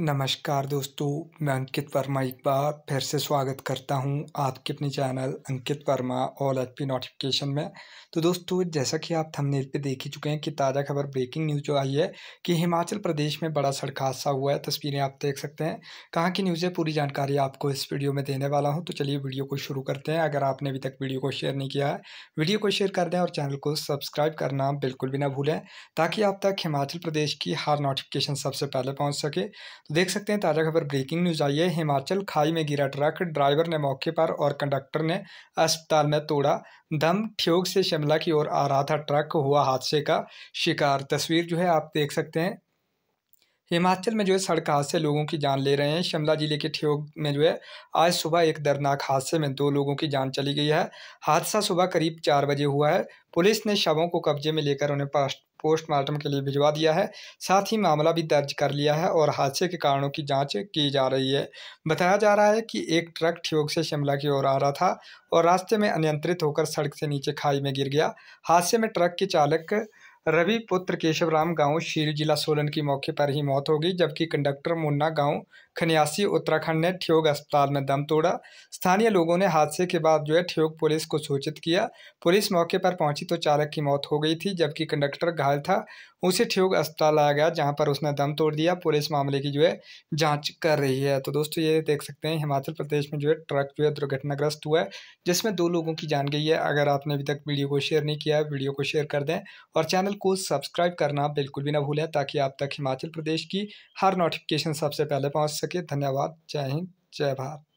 नमस्कार दोस्तों मैं अंकित वर्मा एक बार फिर से स्वागत करता हूं आपके अपने channel Ankit Verma all H P notification में तो दोस्तों जैसा कि आप थंबनेल पे देख ही चुके हैं कि ताज़ा खबर ब्रेकिंग न्यूज़ जो आई है कि हिमाचल प्रदेश में बड़ा सड़क हादसा हुआ है तस्वीरें आप देख सकते हैं कहाँ की न्यूज़ है पूरी जानकारी आपको इस वीडियो में देने वाला हूँ तो चलिए वीडियो को शुरू करते हैं अगर आपने अभी तक वीडियो को शेयर नहीं किया है वीडियो को शेयर कर दें और चैनल को सब्सक्राइब करना बिल्कुल भी ना भूलें ताकि आप तक हिमाचल प्रदेश की हर नोटिफिकेशन सबसे पहले पहुँच सके देख सकते हैं ताज़ा खबर ब्रेकिंग न्यूज़ आई है हिमाचल खाई में गिरा ट्रक ड्राइवर ने मौके पर और कंडक्टर ने अस्पताल में तोड़ा दम ठियोग से शिमला की ओर आ रहा था ट्रक हुआ हादसे का शिकार तस्वीर जो है आप देख सकते हैं हिमाचल में जो है सड़क हादसे लोगों की जान ले रहे हैं शिमला जिले के ठियोग में जो है आज सुबह एक दर्दनाक हादसे में दो लोगों की जान चली गई है हादसा सुबह करीब चार बजे हुआ है पुलिस ने शवों को कब्जे में लेकर उन्हें पोस्टमार्टम के लिए भिजवा दिया है साथ ही मामला भी दर्ज कर लिया है और हादसे के कारणों की जांच की जा रही है बताया जा रहा है कि एक ट्रक ठियोग से शिमला की ओर आ रहा था और रास्ते में अनियंत्रित होकर सड़क से नीचे खाई में गिर गया हादसे में ट्रक के चालक रवि पुत्र केशव राम गाँव शील जिला सोलन की मौके पर ही मौत हो गई जबकि कंडक्टर मुन्ना गांव खनियासी उत्तराखंड ने ठियोग अस्पताल में दम तोड़ा स्थानीय लोगों ने हादसे के बाद जो है ठियोग पुलिस को सूचित किया पुलिस मौके पर पहुंची तो चालक की मौत हो गई थी जबकि कंडक्टर घायल था उसे ठियोग अस्पताल लाया गया जहाँ पर उसने दम तोड़ दिया पुलिस मामले की जो है जाँच कर रही है तो दोस्तों ये देख सकते हैं हिमाचल प्रदेश में जो है ट्रक जो है दुर्घटनाग्रस्त हुआ है जिसमें दो लोगों की जान गई है अगर आपने अभी तक वीडियो को शेयर नहीं किया है वीडियो को शेयर कर दें और चैनल को सब्सक्राइब करना बिल्कुल भी ना भूलें ताकि आप तक हिमाचल प्रदेश की हर नोटिफिकेशन सबसे पहले पहुँच सके धन्यवाद जय हिंद जय भारत